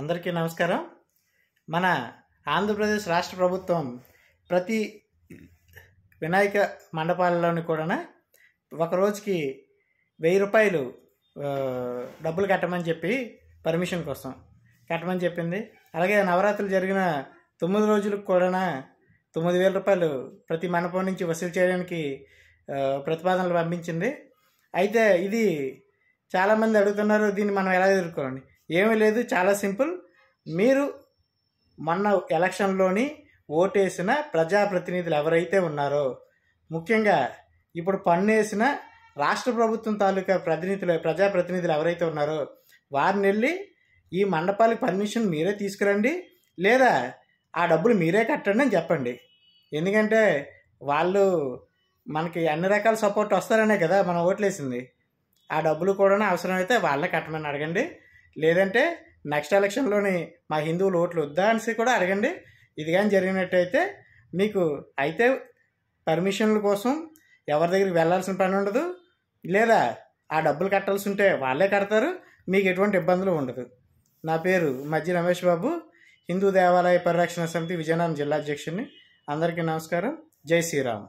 అందరికీ నమస్కారం మన ఆంధ్రప్రదేశ్ రాష్ట్ర ప్రభుత్వం ప్రతి వినాయక మండపాలలోని కూడా ఒక రోజుకి వెయ్యి రూపాయలు డబ్బులు కట్టమని చెప్పి పర్మిషన్ కోసం కట్టమని చెప్పింది అలాగే నవరాత్రులు జరిగిన తొమ్మిది రోజులకు కూడా తొమ్మిది వేల రూపాయలు ప్రతి మండపం నుంచి వసూలు చేయడానికి ప్రతిపాదనలు పంపించింది అయితే ఇది చాలామంది అడుగుతున్నారు దీన్ని మనం ఎలా ఎదుర్కోవాలి ఏమీ లేదు చాలా సింపుల్ మీరు మొన్న ఎలక్షన్లోని ఓటేసిన ప్రజాప్రతినిధులు ఎవరైతే ఉన్నారో ముఖ్యంగా ఇప్పుడు పన్నేసిన రాష్ట్ర ప్రభుత్వం తాలూకా ప్రతినిధులు ప్రజాప్రతినిధులు ఎవరైతే ఉన్నారో వారిని వెళ్ళి ఈ మండపాలకు పర్మిషన్ మీరే తీసుకురండి లేదా ఆ డబ్బులు మీరే కట్టండి అని చెప్పండి ఎందుకంటే వాళ్ళు మనకి అన్ని రకాల సపోర్ట్ వస్తారనే కదా మనం ఓట్లేసింది ఆ డబ్బులు కూడా అవసరమైతే వాళ్ళే కట్టమని అడగండి లేదంటే నెక్స్ట్ ఎలక్షన్లోని మా హిందువులు ఓట్లు వద్దా అనేసి కూడా అడగండి ఇది కానీ జరిగినట్టయితే మీకు అయితే పర్మిషన్ల కోసం ఎవరి దగ్గరికి వెళ్ళాల్సిన పని ఉండదు లేదా ఆ డబ్బులు కట్టాల్సి ఉంటే వాళ్ళే కడతారు మీకు ఎటువంటి ఇబ్బందులు ఉండదు నా పేరు మజ్జి రమేష్ బాబు హిందూ దేవాలయ పరిరక్షణ సమితి విజయనగరం జిల్లా అధ్యక్షుడిని అందరికీ నమస్కారం జై శ్రీరామ్